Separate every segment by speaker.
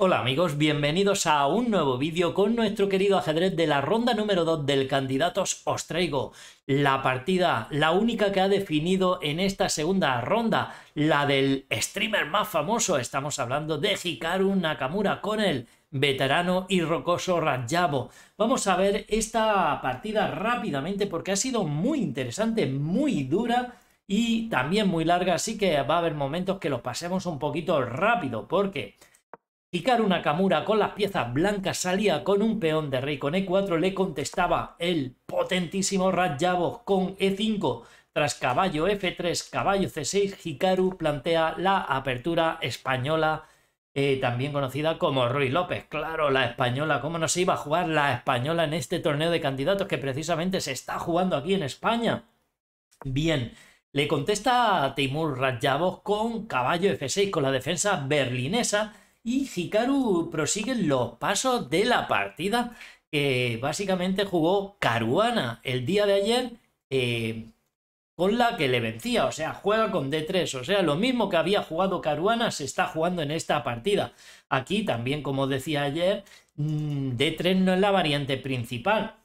Speaker 1: Hola amigos, bienvenidos a un nuevo vídeo con nuestro querido ajedrez de la ronda número 2 del Candidatos. Os traigo la partida, la única que ha definido en esta segunda ronda, la del streamer más famoso. Estamos hablando de Hikaru Nakamura con el veterano y rocoso Rajabo. Vamos a ver esta partida rápidamente porque ha sido muy interesante, muy dura y también muy larga, así que va a haber momentos que los pasemos un poquito rápido porque... Hikaru Nakamura con las piezas blancas salía con un peón de rey con E4, le contestaba el potentísimo Ratjabos con E5. Tras caballo F3, caballo C6, Hikaru plantea la apertura española, eh, también conocida como Ruy López. Claro, la española, ¿cómo no se iba a jugar la española en este torneo de candidatos que precisamente se está jugando aquí en España? Bien, le contesta a Timur Ratjabos con caballo F6, con la defensa berlinesa y Hikaru prosigue los pasos de la partida que básicamente jugó Caruana el día de ayer eh, con la que le vencía. O sea, juega con D3. O sea, lo mismo que había jugado Caruana se está jugando en esta partida. Aquí también, como decía ayer, mm, D3 no es la variante principal.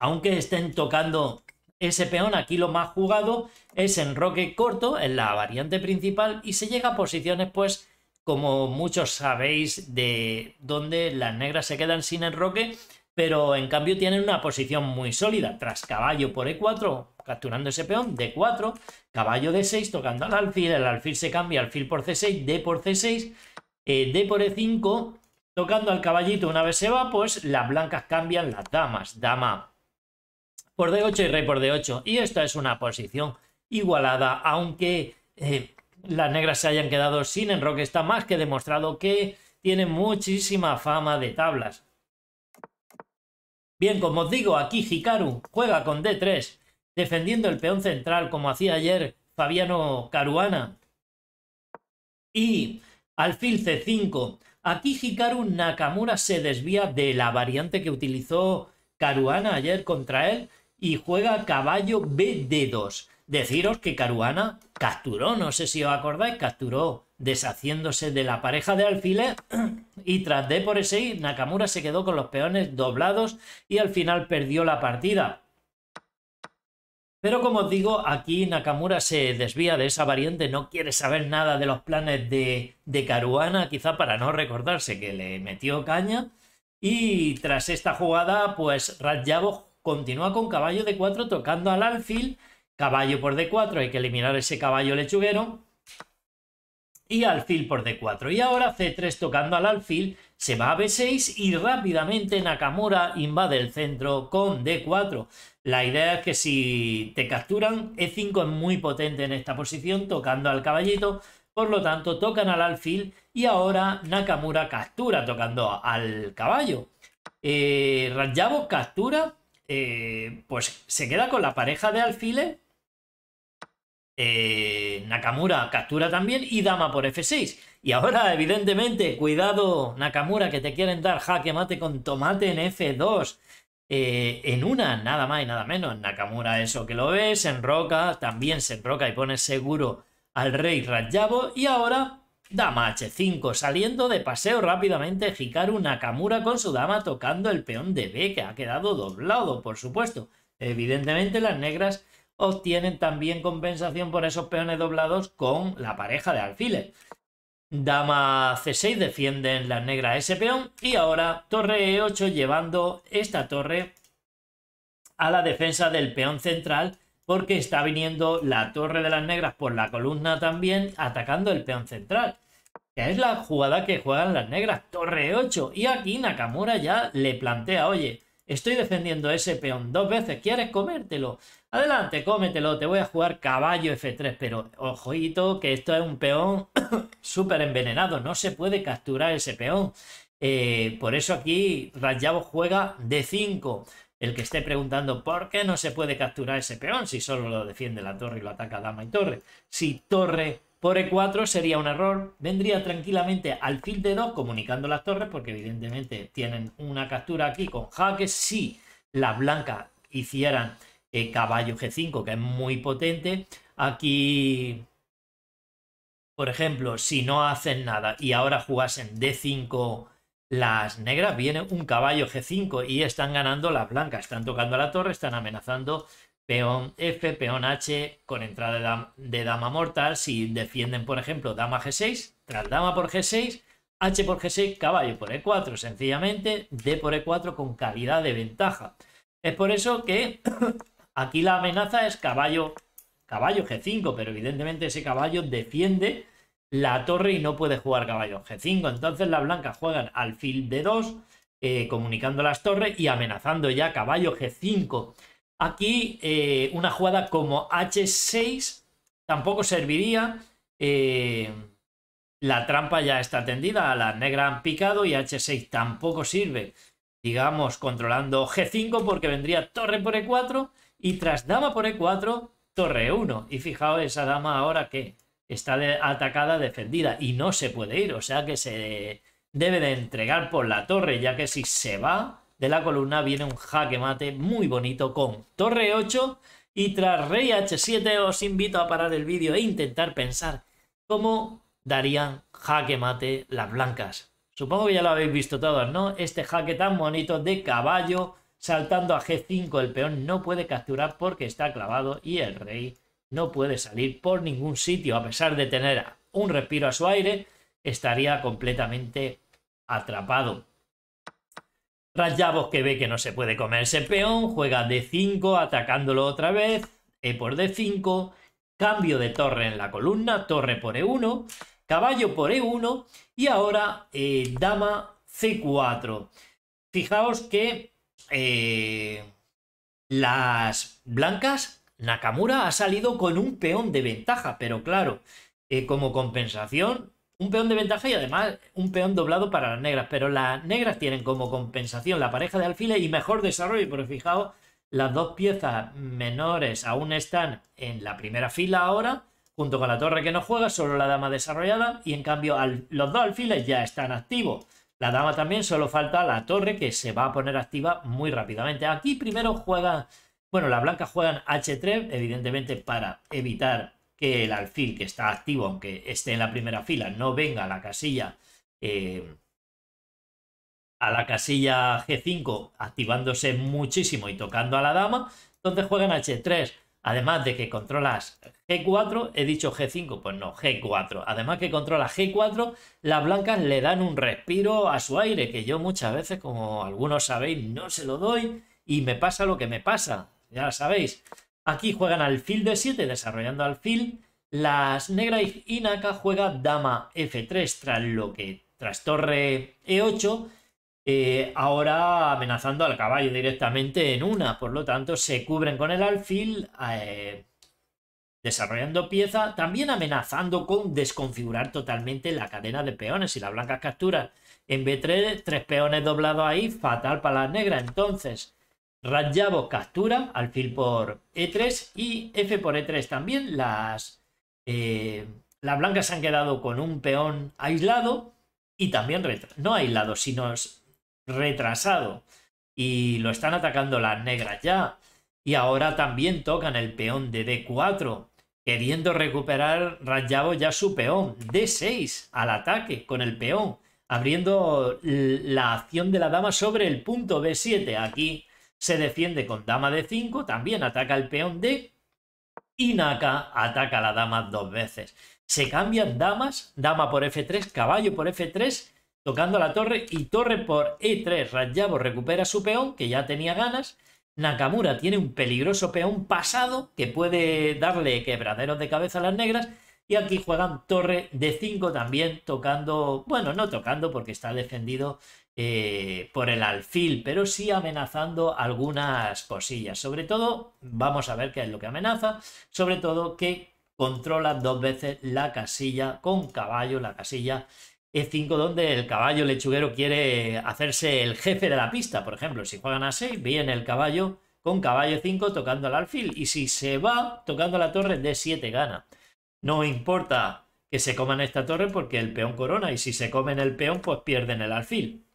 Speaker 1: Aunque estén tocando ese peón, aquí lo más jugado es en roque corto, en la variante principal, y se llega a posiciones pues como muchos sabéis, de donde las negras se quedan sin enroque, pero en cambio tienen una posición muy sólida. Tras caballo por E4, capturando ese peón, D4, caballo D6, tocando al alfil, el alfil se cambia, alfil por C6, D por C6, eh, D por E5, tocando al caballito una vez se va, pues las blancas cambian las damas, dama por D8 y rey por D8. Y esta es una posición igualada, aunque... Eh, las negras se hayan quedado sin enroque está más que demostrado que tiene muchísima fama de tablas. Bien, como os digo, aquí Hikaru juega con D3, defendiendo el peón central como hacía ayer Fabiano Caruana. Y alfil C5. Aquí Hikaru Nakamura se desvía de la variante que utilizó Caruana ayer contra él y juega caballo bd 2 deciros que Caruana capturó, no sé si os acordáis, capturó deshaciéndose de la pareja de alfiles y tras D por ese Nakamura se quedó con los peones doblados y al final perdió la partida. Pero como os digo, aquí Nakamura se desvía de esa variante, no quiere saber nada de los planes de, Caruana, quizá para no recordarse que le metió caña. Y tras esta jugada, pues Radjavo continúa con caballo de 4 tocando al alfil Caballo por D4, hay que eliminar ese caballo lechuguero. Y alfil por D4. Y ahora C3 tocando al alfil, se va a B6 y rápidamente Nakamura invade el centro con D4. La idea es que si te capturan, E5 es muy potente en esta posición, tocando al caballito. Por lo tanto, tocan al alfil y ahora Nakamura captura tocando al caballo. Eh, captura eh, pues se queda con la pareja de alfiles eh, Nakamura captura también y dama por F6. Y ahora, evidentemente, cuidado Nakamura, que te quieren dar jaque mate con tomate en F2. Eh, en una, nada más y nada menos. Nakamura, eso que lo ves, enroca, también se enroca y pone seguro al rey rajabo Y ahora Dama H5 saliendo de paseo rápidamente una Nakamura con su dama tocando el peón de B que ha quedado doblado, por supuesto. Evidentemente las negras obtienen también compensación por esos peones doblados con la pareja de alfiles. Dama C6 defienden las negras ese peón y ahora torre E8 llevando esta torre a la defensa del peón central porque está viniendo la torre de las negras por la columna también atacando el peón central que es la jugada que juegan las negras, torre 8. Y aquí Nakamura ya le plantea, oye, estoy defendiendo ese peón dos veces, ¿quieres comértelo? Adelante, cómetelo, te voy a jugar caballo F3, pero ojito que esto es un peón súper envenenado, no se puede capturar ese peón. Eh, por eso aquí Rayabo juega D5. El que esté preguntando por qué no se puede capturar ese peón si solo lo defiende la torre y lo ataca dama y torre. Si torre por E4 sería un error. Vendría tranquilamente al fil de 2 comunicando las torres, porque evidentemente tienen una captura aquí con jaque. Si las blancas hicieran eh, caballo G5, que es muy potente, aquí, por ejemplo, si no hacen nada y ahora jugasen D5 las negras, viene un caballo G5 y están ganando las blancas. Están tocando la torre, están amenazando peón F, peón H con entrada de dama, mortal. Si defienden, por ejemplo, dama G6, tras dama por G6, H por G6, caballo por E4, sencillamente D por E4 con calidad de ventaja. Es por eso que aquí la amenaza es caballo, caballo G5, pero evidentemente ese caballo defiende la torre y no puede jugar caballo G5. Entonces las blancas juegan al alfil D2, eh, comunicando las torres y amenazando ya caballo G5. Aquí eh, una jugada como H6 tampoco serviría. Eh, la trampa ya está tendida, a la negra han picado y H6 tampoco sirve. Digamos, controlando G5 porque vendría torre por E4 y tras dama por E4, torre 1 Y fijaos esa dama ahora que está atacada, defendida y no se puede ir. O sea que se debe de entregar por la torre ya que si se va de la columna viene un jaque mate muy bonito con torre 8 y tras rey h7 os invito a parar el vídeo e intentar pensar cómo darían jaque mate las blancas. Supongo que ya lo habéis visto todos, ¿no? Este jaque tan bonito de caballo saltando a g5 el peón no puede capturar porque está clavado y el rey no puede salir por ningún sitio a pesar de tener un respiro a su aire estaría completamente atrapado Rayabos que ve que no se puede comer ese peón, juega D5 atacándolo otra vez, E por D5, cambio de torre en la columna, torre por E1, caballo por E1 y ahora eh, dama C4. Fijaos que eh, las blancas, Nakamura ha salido con un peón de ventaja, pero claro, eh, como compensación un peón de ventaja y además un peón doblado para las negras. Pero las negras tienen como compensación la pareja de alfiles y mejor desarrollo. Porque fijaos, las dos piezas menores aún están en la primera fila ahora, junto con la torre que no juega, solo la dama desarrollada. Y en cambio, los dos alfiles ya están activos. La dama también, solo falta la torre que se va a poner activa muy rápidamente. Aquí primero juegan, bueno, las blancas juegan H3, evidentemente para evitar que el alfil que está activo, aunque esté en la primera fila, no venga a la casilla eh, a la casilla G5 activándose muchísimo y tocando a la dama, donde juegan H3. Además de que controlas G4, he dicho G5, pues no, G4. Además que controla G4, las blancas le dan un respiro a su aire, que yo muchas veces, como algunos sabéis, no se lo doy y me pasa lo que me pasa, ya sabéis. Aquí juegan alfil de 7 desarrollando alfil. Las negras y Naka juega dama F3 tras lo que tras torre E8. Eh, ahora amenazando al caballo directamente en una. Por lo tanto, se cubren con el alfil. Eh, desarrollando pieza, también amenazando con desconfigurar totalmente la cadena de peones. Si las blancas captura en B3, tres peones doblados ahí, fatal para las negras. Entonces, Rayabo captura alfil por E3 y F por E3 también. Las, eh, las blancas se han quedado con un peón aislado y también no aislado, sino retrasado. Y lo están atacando las negras ya. Y ahora también tocan el peón de D4, queriendo recuperar Rayabo ya su peón. D6 al ataque con el peón, abriendo la acción de la dama sobre el punto B7. Aquí se defiende con dama de 5, también ataca el peón D y Naka ataca a la dama dos veces. Se cambian damas, dama por F3, caballo por F3, tocando la torre y torre por E3. Rayabo recupera su peón, que ya tenía ganas. Nakamura tiene un peligroso peón pasado que puede darle quebraderos de cabeza a las negras. Y aquí juegan torre de 5 también tocando, bueno, no tocando porque está defendido eh, por el alfil, pero sí amenazando algunas cosillas. Sobre todo, vamos a ver qué es lo que amenaza, sobre todo que controla dos veces la casilla con caballo, la casilla E5, donde el caballo lechuguero quiere hacerse el jefe de la pista. Por ejemplo, si juegan a 6, viene el caballo con caballo 5 e tocando el alfil. Y si se va tocando la torre, D7 gana. No importa que se coman esta torre porque el peón corona. Y si se comen el peón, pues pierden el alfil.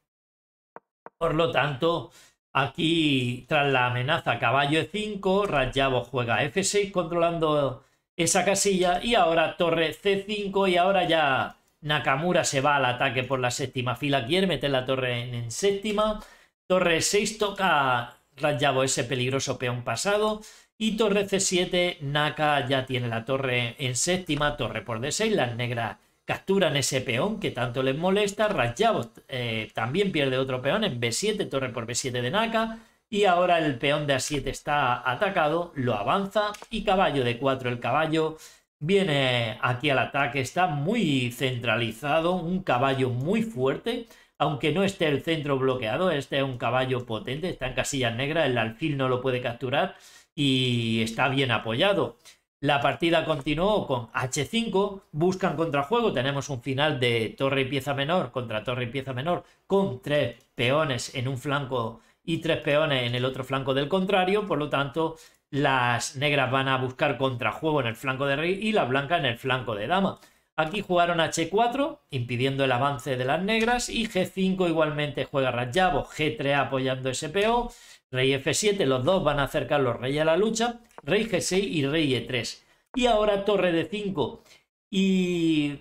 Speaker 1: Por lo tanto, aquí tras la amenaza caballo e5, Rayabo juega f6 controlando esa casilla y ahora torre c5 y ahora ya Nakamura se va al ataque por la séptima fila, quiere meter la torre en, séptima, torre 6 toca Rayabo ese peligroso peón pasado y torre c7, Naka ya tiene la torre en séptima, torre por d6, las negras Capturan ese peón que tanto les molesta. Rajabos eh, también pierde otro peón en B7, torre por B7 de Naka. Y ahora el peón de A7 está atacado, lo avanza y caballo de 4. El caballo viene aquí al ataque, está muy centralizado, un caballo muy fuerte. Aunque no esté el centro bloqueado, este es un caballo potente, está en casillas negras, el alfil no lo puede capturar y está bien apoyado. La partida continuó con H5, buscan contrajuego, tenemos un final de torre y pieza menor contra torre y pieza menor con tres peones en un flanco y tres peones en el otro flanco del contrario, por lo tanto las negras van a buscar contrajuego en el flanco de rey y la blanca en el flanco de dama. Aquí jugaron H4, impidiendo el avance de las negras, y G5 igualmente juega Rayabo, G3 apoyando ese peón Rey F7, los dos van a acercar los reyes a la lucha. Rey G6 y rey E3. Y ahora torre d 5 Y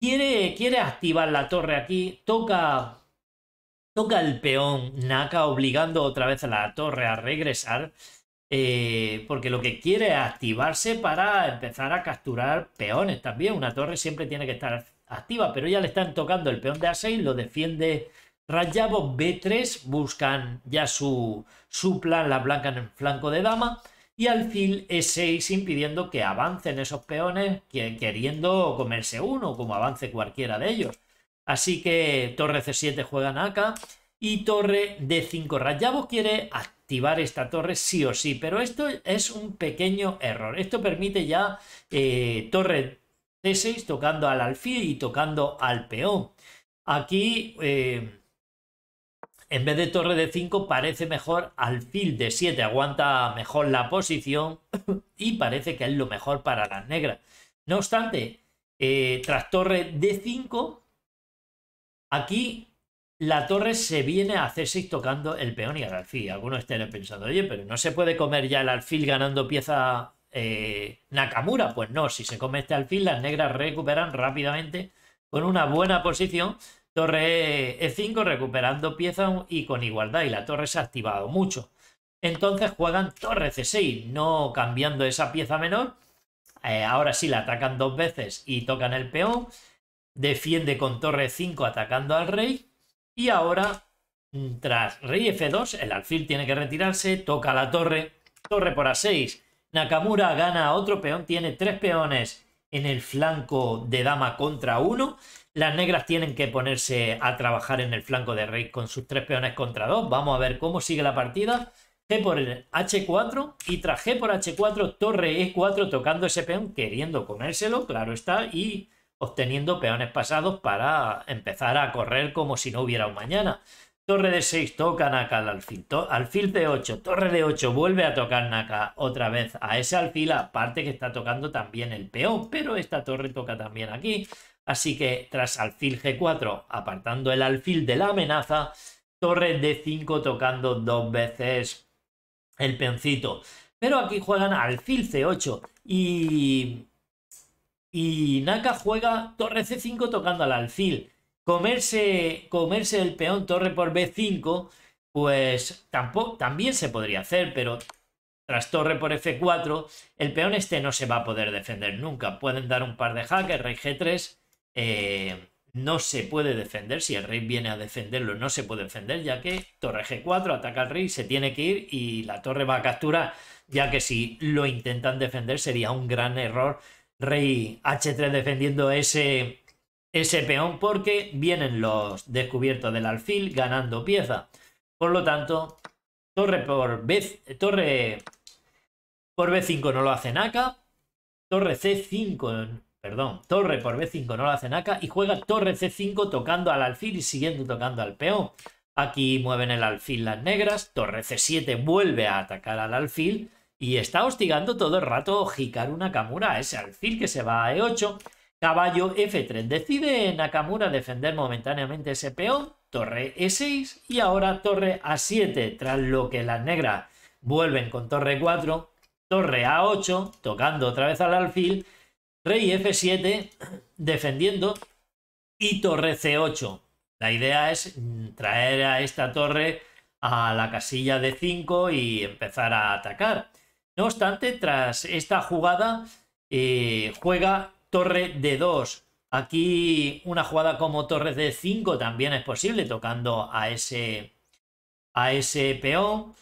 Speaker 1: quiere, quiere activar la torre aquí. Toca, toca el peón Naka obligando otra vez a la torre a regresar. Eh, porque lo que quiere es activarse para empezar a capturar peones también. Una torre siempre tiene que estar activa, pero ya le están tocando el peón de A6, lo defiende Rayabo B3, buscan ya su, plan, la blanca en el flanco de dama. Y alfil E6 impidiendo que avancen esos peones queriendo comerse uno, como avance cualquiera de ellos. Así que torre C7 juegan acá y torre D5. Rayabo quiere activar esta torre sí o sí, pero esto es un pequeño error. Esto permite ya eh, torre C6 tocando al alfil y tocando al peón. Aquí... Eh, en vez de torre de 5 parece mejor alfil de 7, aguanta mejor la posición y parece que es lo mejor para las negras. No obstante, eh, tras torre de 5, aquí la torre se viene a C6 tocando el peón y el alfil. Algunos estén pensando, oye, pero no se puede comer ya el alfil ganando pieza eh, Nakamura. Pues no, si se come este alfil, las negras recuperan rápidamente con una buena posición Torre E5 recuperando pieza y con igualdad y la torre se ha activado mucho. Entonces juegan torre C6, no cambiando esa pieza menor. Eh, ahora sí la atacan dos veces y tocan el peón. Defiende con torre 5 atacando al rey. Y ahora, mm, tras rey F2, el alfil tiene que retirarse, toca la torre. Torre por A6. Nakamura gana otro peón, tiene tres peones en el flanco de dama contra uno, Las negras tienen que ponerse a trabajar en el flanco de rey con sus tres peones contra dos, Vamos a ver cómo sigue la partida. G por el H4 y tras G por H4, torre E4 tocando ese peón, queriendo comérselo, claro está, y obteniendo peones pasados para empezar a correr como si no hubiera un mañana. Torre de 6 toca Naka al alfil. alfil de 8, torre de 8, vuelve a tocar Naka otra vez a ese alfil, aparte que está tocando también el peón, pero esta torre toca también aquí. Así que tras alfil G4, apartando el alfil de la amenaza, torre de 5 tocando dos veces el peoncito. Pero aquí juegan alfil C8 y... Y Naka juega torre C5 tocando al alfil comerse, comerse el peón torre por B5, pues tampoco, también se podría hacer, pero tras torre por F4, el peón este no se va a poder defender nunca. Pueden dar un par de hackers rey G3, eh, no se puede defender, si el rey viene a defenderlo no se puede defender, ya que torre G4 ataca al rey, se tiene que ir y la torre va a capturar, ya que si lo intentan defender sería un gran error. Rey H3 defendiendo ese, ese peón porque vienen los descubiertos del alfil ganando pieza. Por lo tanto, torre por B, torre por B5 no lo hace Naka, torre C5, perdón, torre por B5 no lo hace Naka y juega torre C5 tocando al alfil y siguiendo tocando al peón. Aquí mueven el alfil las negras, torre C7 vuelve a atacar al alfil y está hostigando todo el rato Hikaru Nakamura, ese alfil que se va a E8 Caballo F3. Decide Nakamura defender momentáneamente ese peón, torre E6 y ahora torre A7, tras lo que las negras vuelven con torre 4, torre A8, tocando otra vez al alfil, rey F7 defendiendo y torre C8. La idea es traer a esta torre a la casilla de 5 y empezar a atacar. No obstante, tras esta jugada, eh, juega torre de 2. Aquí una jugada como torre de 5 también es posible, tocando a ese, a ese peón.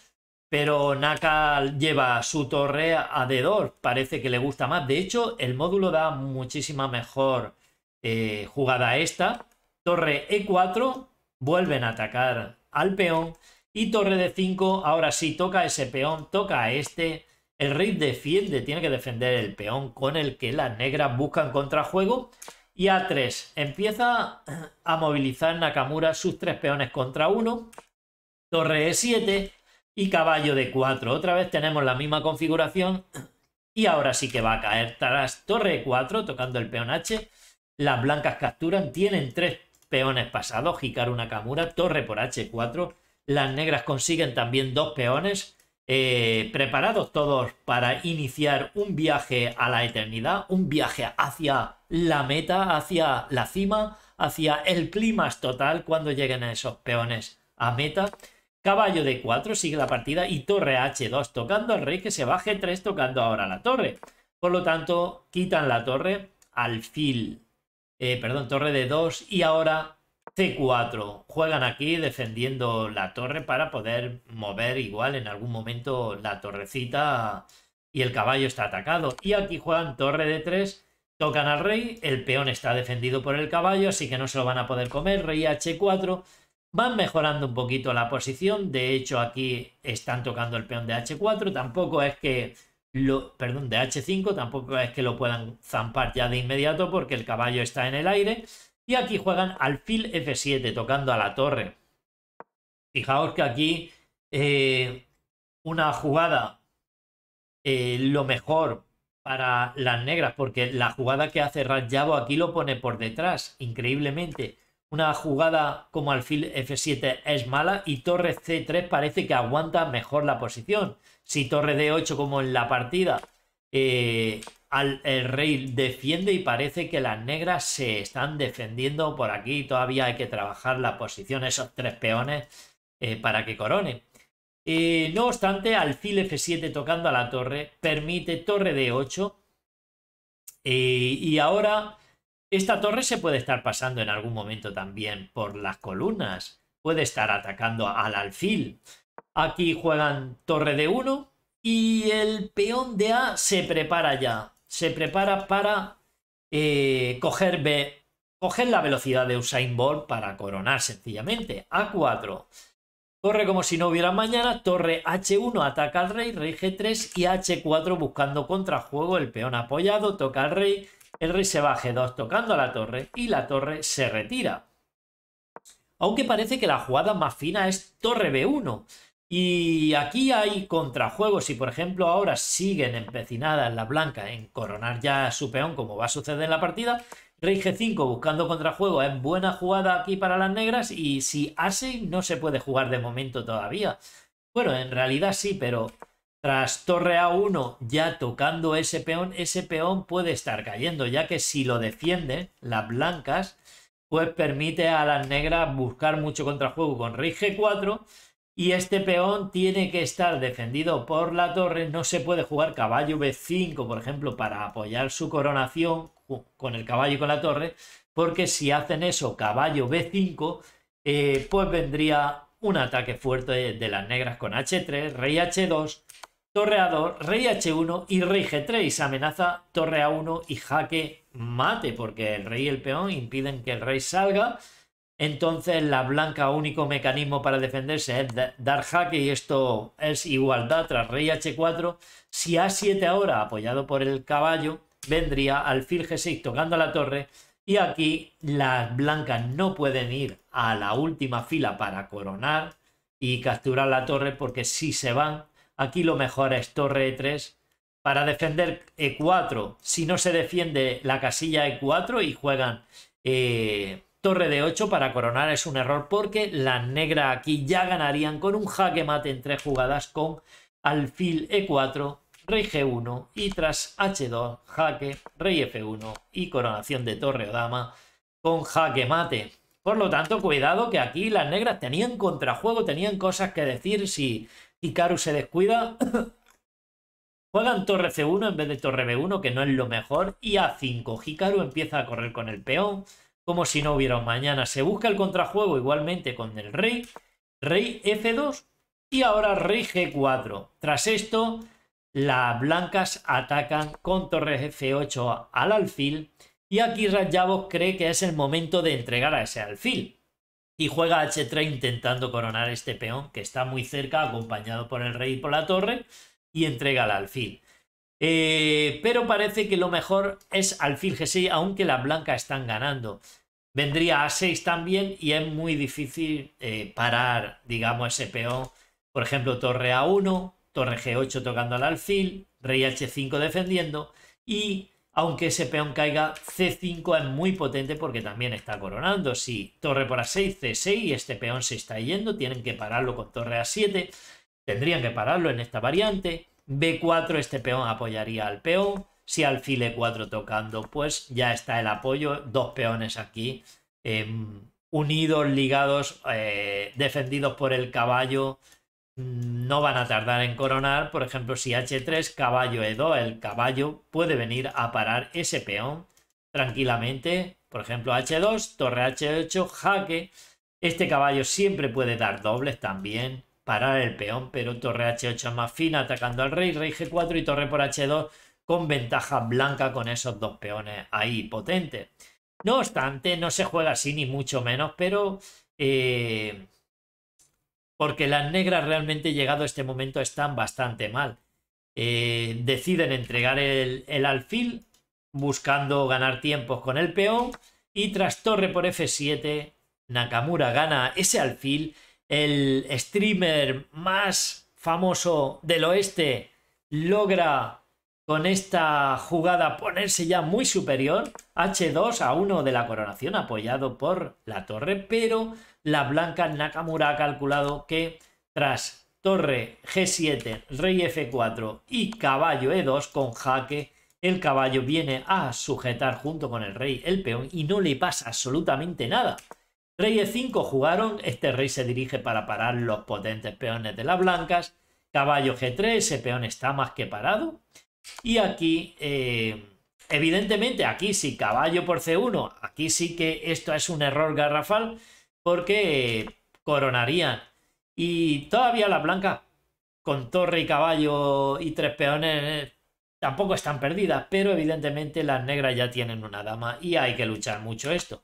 Speaker 1: Pero Nakal lleva su torre a D2, parece que le gusta más. De hecho, el módulo da muchísima mejor eh, jugada a esta. Torre E4, vuelven a atacar al peón. Y torre D5, ahora sí, toca ese peón, toca a este el rey defiende, tiene que defender el peón con el que las negras buscan contrajuego. Y A3 empieza a movilizar Nakamura sus tres peones contra uno. Torre E7 y caballo de 4. Otra vez tenemos la misma configuración. Y ahora sí que va a caer tras torre E4 tocando el peón H. Las blancas capturan, tienen tres peones pasados. una Nakamura, torre por H4. Las negras consiguen también dos peones. Eh, preparados todos para iniciar un viaje a la eternidad, un viaje hacia la meta, hacia la cima, hacia el clima total cuando lleguen esos peones a meta. Caballo de 4 sigue la partida y torre H2 tocando al rey que se baje 3 tocando ahora la torre. Por lo tanto quitan la torre, al fil. Eh, perdón, torre de 2 y ahora C4. Juegan aquí defendiendo la torre para poder mover igual en algún momento la torrecita y el caballo está atacado. Y aquí juegan torre de 3, tocan al rey, el peón está defendido por el caballo, así que no se lo van a poder comer. Rey H4. Van mejorando un poquito la posición. De hecho, aquí están tocando el peón de H4. Tampoco es que lo, perdón, de H5, tampoco es que lo puedan zampar ya de inmediato porque el caballo está en el aire. Y aquí juegan alfil f7 tocando a la torre. Fijaos que aquí eh, una jugada eh, lo mejor para las negras, porque la jugada que hace Rajabo aquí lo pone por detrás, increíblemente. Una jugada como alfil f7 es mala y torre c3 parece que aguanta mejor la posición. Si torre d8 como en la partida eh, al, el rey defiende y parece que las negras se están defendiendo por aquí. Todavía hay que trabajar la posición, esos tres peones, eh, para que corone. no obstante, alfil F7 tocando a la torre permite torre D8. y ahora esta torre se puede estar pasando en algún momento también por las columnas. Puede estar atacando al alfil. Aquí juegan torre D1 y el peón de A se prepara ya se prepara para eh, coger, la velocidad de Usain Bolt para coronar sencillamente. A4. Corre como si no hubiera mañana, torre H1 ataca al rey, rey G3 y H4 buscando contrajuego, el peón apoyado, toca al rey, el rey se va a G2 tocando a la torre y la torre se retira. Aunque parece que la jugada más fina es torre B1, y aquí hay contrajuegos. Si, por ejemplo, ahora siguen empecinadas la blanca en coronar ya su peón, como va a suceder en la partida, Rey G5 buscando contrajuego es buena jugada aquí para las negras. Y si a no se puede jugar de momento todavía. Bueno, en realidad sí, pero tras torre A1 ya tocando ese peón, ese peón puede estar cayendo, ya que si lo defienden las blancas, pues permite a las negras buscar mucho contrajuego con Rey G4 y este peón tiene que estar defendido por la torre. No se puede jugar caballo B5, por ejemplo, para apoyar su coronación con el caballo y con la torre, porque si hacen eso, caballo B5, eh, pues vendría un ataque fuerte de, las negras con H3, rey H2, torre A2, rey H1 y rey G3. Amenaza torre A1 y jaque mate, porque el rey y el peón impiden que el rey salga entonces la blanca único mecanismo para defenderse es dar jaque y esto es igualdad tras rey h4. Si a7 ahora apoyado por el caballo vendría alfil g6 tocando la torre y aquí las blancas no pueden ir a la última fila para coronar y capturar la torre porque si se van aquí lo mejor es torre e3 para defender e4. Si no se defiende la casilla e4 y juegan... Eh, Torre de 8 para coronar es un error porque las negras aquí ya ganarían con un jaque mate en tres jugadas con alfil e4, rey g1 y tras h2, jaque, rey f1 y coronación de torre o dama con jaque mate. Por lo tanto, cuidado que aquí las negras tenían contrajuego, tenían cosas que decir si Hikaru se descuida. Juegan torre c1 en vez de torre b1, que no es lo mejor, y a5. Hikaru empieza a correr con el peón como si no hubiera un mañana. Se busca el contrajuego igualmente con el rey, rey F2 y ahora rey G4. Tras esto, las blancas atacan con torre F8 al alfil y aquí Rajavos cree que es el momento de entregar a ese alfil. Y juega H3 intentando coronar este peón que está muy cerca acompañado por el rey y por la torre y entrega al alfil. Eh, pero parece que lo mejor es alfil G6, aunque las blancas están ganando. Vendría a 6 también y es muy difícil eh, parar, digamos, ese peón. Por ejemplo, torre A1, torre G8 tocando al alfil, rey H5 defendiendo y aunque ese peón caiga, C5 es muy potente porque también está coronando. Si torre por A6, C6 y este peón se está yendo, tienen que pararlo con torre A7. Tendrían que pararlo en esta variante. B4, este peón apoyaría al peón. Si alfil E4 tocando, pues ya está el apoyo. Dos peones aquí em, unidos, ligados, eh, defendidos por el caballo. No van a tardar en coronar. Por ejemplo, si H3, caballo E2, el caballo puede venir a parar ese peón tranquilamente. Por ejemplo, H2, torre H8, jaque. Este caballo siempre puede dar dobles también parar el peón, pero torre h8 más fina atacando al rey, rey g4 y torre por h2 con ventaja blanca con esos dos peones ahí potentes. No obstante, no se juega así ni mucho menos, pero... Eh, porque las negras realmente llegado a este momento están bastante mal. Eh, deciden entregar el, el alfil buscando ganar tiempos con el peón y tras torre por f7 Nakamura gana ese alfil el streamer más famoso del oeste logra con esta jugada ponerse ya muy superior, H2 a 1 de la coronación apoyado por la torre, pero la blanca Nakamura ha calculado que tras torre G7, rey F4 y caballo E2 con jaque, el caballo viene a sujetar junto con el rey el peón y no le pasa absolutamente nada. Rey E5 jugaron, este rey se dirige para parar los potentes peones de las blancas. Caballo G3, ese peón está más que parado. Y aquí, eh, evidentemente, aquí sí, caballo por C1, aquí sí que esto es un error garrafal porque eh, coronarían. Y todavía las blancas con torre y caballo y tres peones eh, tampoco están perdidas, pero evidentemente las negras ya tienen una dama y hay que luchar mucho esto.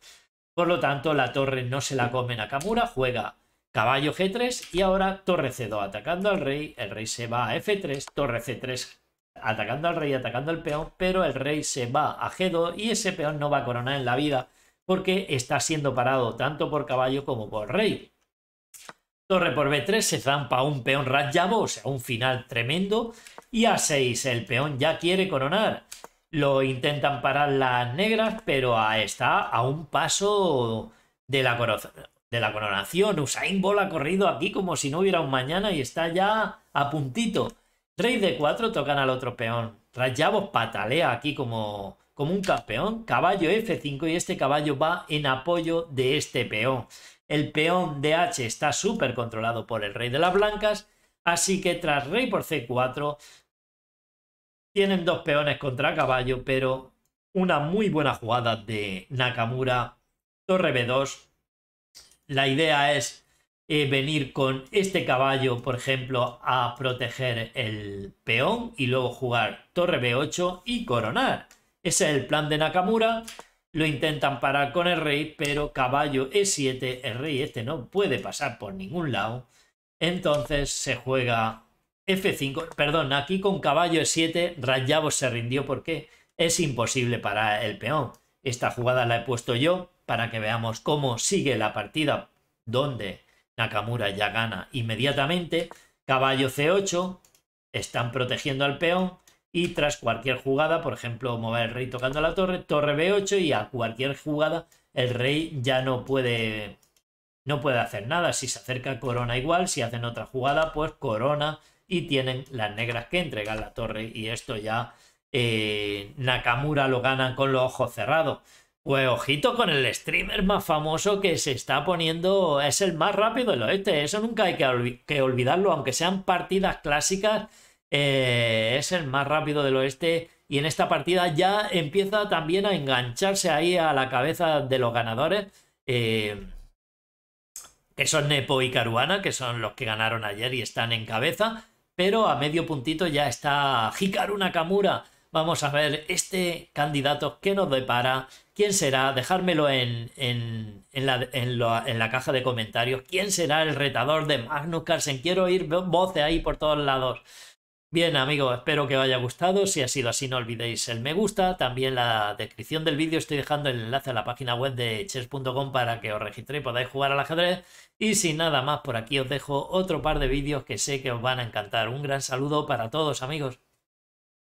Speaker 1: Por lo tanto, la torre no se la come Nakamura, juega caballo G3 y ahora torre C2 atacando al rey, el rey se va a F3, torre C3 atacando al rey, atacando al peón, pero el rey se va a G2 y ese peón no va a coronar en la vida porque está siendo parado tanto por caballo como por rey. Torre por B3 se zampa un peón rasllavo, o sea, un final tremendo. Y A6 el peón ya quiere coronar. Lo intentan parar las negras, pero está a un paso de la, coronación. Usain Bolt ha corrido aquí como si no hubiera un mañana y está ya a puntito. Rey de 4 tocan al otro peón. Rayabos patalea aquí como, como un campeón. Caballo F5 y este caballo va en apoyo de este peón. El peón de H está súper controlado por el rey de las blancas, así que tras rey por C4 tienen dos peones contra caballo, pero una muy buena jugada de Nakamura, torre B2. La idea es eh, venir con este caballo, por ejemplo, a proteger el peón y luego jugar torre B8 y coronar. Ese es el plan de Nakamura. Lo intentan parar con el rey, pero caballo E7, el rey este no puede pasar por ningún lado. Entonces se juega F5, perdón, aquí con caballo E7, Rayabos se rindió porque es imposible para el peón. Esta jugada la he puesto yo para que veamos cómo sigue la partida, donde Nakamura ya gana inmediatamente. Caballo C8, están protegiendo al peón y tras cualquier jugada, por ejemplo, mover el rey tocando la torre, torre B8 y a cualquier jugada el rey ya no puede no puede hacer nada. Si se acerca corona igual, si hacen otra jugada, pues corona y tienen las negras que entregan la torre y esto ya eh, Nakamura lo ganan con los ojos cerrados. Pues ojito con el streamer más famoso que se está poniendo, es el más rápido del oeste, eso nunca hay que, olvidarlo, aunque sean partidas clásicas, eh, es el más rápido del oeste y en esta partida ya empieza también a engancharse ahí a la cabeza de los ganadores, eh, que son Nepo y Caruana, que son los que ganaron ayer y están en cabeza pero a medio puntito ya está Hikaru Nakamura. Vamos a ver este candidato que nos depara. ¿Quién será? Dejármelo en, en, la, en, la, caja de comentarios. ¿Quién será el retador de Magnus Carlsen? Quiero oír voces ahí por todos lados. Bien amigos, espero que os haya gustado, si ha sido así no olvidéis el me gusta, también la descripción del vídeo estoy dejando el enlace a la página web de chess.com para que os registréis y podáis jugar al ajedrez y sin nada más por aquí os dejo otro par de vídeos que sé que os van a encantar. Un gran saludo para todos amigos.